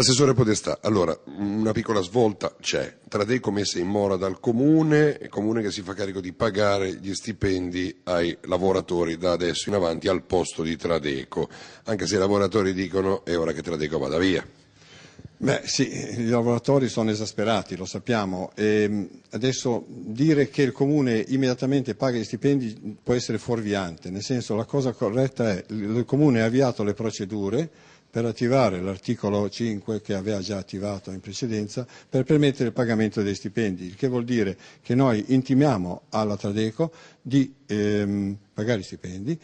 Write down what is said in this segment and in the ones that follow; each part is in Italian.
Assessore Podestà, allora una piccola svolta c'è, Tradeco messa in mora dal comune, comune che si fa carico di pagare gli stipendi ai lavoratori da adesso in avanti al posto di Tradeco, anche se i lavoratori dicono è ora che Tradeco vada via. Beh sì, i lavoratori sono esasperati, lo sappiamo. E ehm, adesso dire che il Comune immediatamente paga gli stipendi può essere fuorviante, nel senso la cosa corretta è che il Comune ha avviato le procedure per attivare l'articolo 5 che aveva già attivato in precedenza per permettere il pagamento dei stipendi, il che vuol dire che noi intimiamo alla Tradeco di ehm, pagare i stipendi,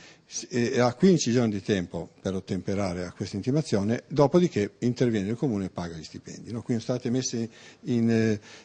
eh, ha 15 giorni di tempo per ottemperare a questa intimazione, dopodiché interviene il comune e paga gli stipendi. No? Quindi state messe in,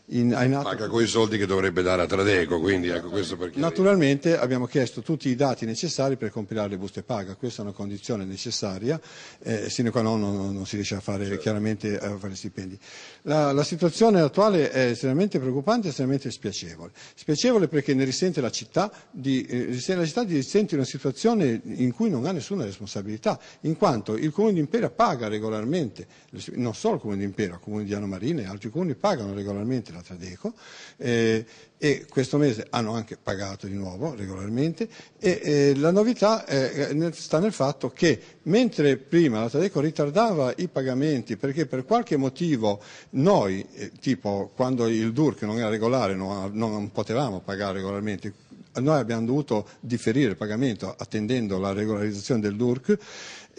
in, in atto... Paga quei soldi che dovrebbe dare a Tradeco, quindi ecco questo perché... Naturalmente abbiamo chiesto tutti i dati necessari per compilare le buste paga, questa è una condizione necessaria, eh, sino qua non, non, non si riesce a fare certo. chiaramente a fare stipendi. La, la situazione attuale è estremamente preoccupante e estremamente spiacevole. Spiacevole perché ne risente la città di, eh, risente la città di si sente in una situazione in cui non ha nessuna responsabilità, in quanto il Comune di Impera paga regolarmente, non solo il Comune di Impera, il Comune di Anno Marina e altri comuni pagano regolarmente la Tradeco eh, e questo mese hanno anche pagato di nuovo regolarmente e eh, la novità eh, sta nel fatto che mentre prima la Tradeco ritardava i pagamenti perché per qualche motivo noi, eh, tipo quando il DUR che non era regolare non, non potevamo pagare regolarmente noi abbiamo dovuto differire il pagamento attendendo la regolarizzazione del DURC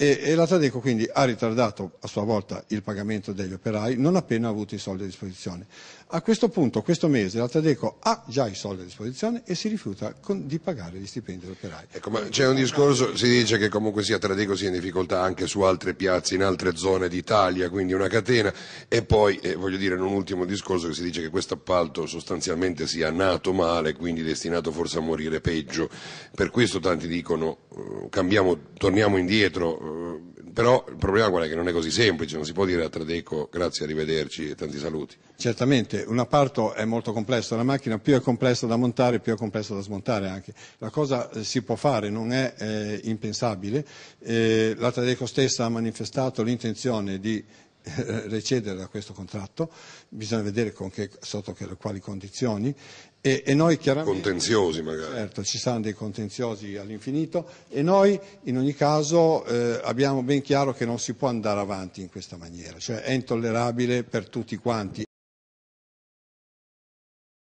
e, e la Tadeco quindi ha ritardato a sua volta il pagamento degli operai non appena ha avuto i soldi a disposizione. A questo punto, questo mese, la Tadeco ha già i soldi a disposizione e si rifiuta con, di pagare gli stipendi degli operai. Ecco, c'è un discorso, si dice che comunque sia Tadeco sia in difficoltà anche su altre piazze, in altre zone d'Italia, quindi una catena, e poi eh, voglio dire in un ultimo discorso che si dice che questo appalto sostanzialmente sia nato male, quindi destinato forse a morire peggio. Per questo tanti dicono eh, cambiamo, torniamo indietro eh, però il problema qual è che non è così semplice, non si può dire a Tradeco grazie, arrivederci e tanti saluti. Certamente, un apparto è molto complesso, la macchina più è complessa da montare, più è complessa da smontare anche. La cosa eh, si può fare, non è eh, impensabile. Eh, la Tradeco stessa ha manifestato l'intenzione di eh, recedere da questo contratto, bisogna vedere che, sotto che, quali condizioni e, e, noi chiaramente, contenziosi magari. Certo, ci saranno dei contenziosi all'infinito e noi in ogni caso eh, abbiamo ben chiaro che non si può andare avanti in questa maniera, cioè è intollerabile per tutti quanti.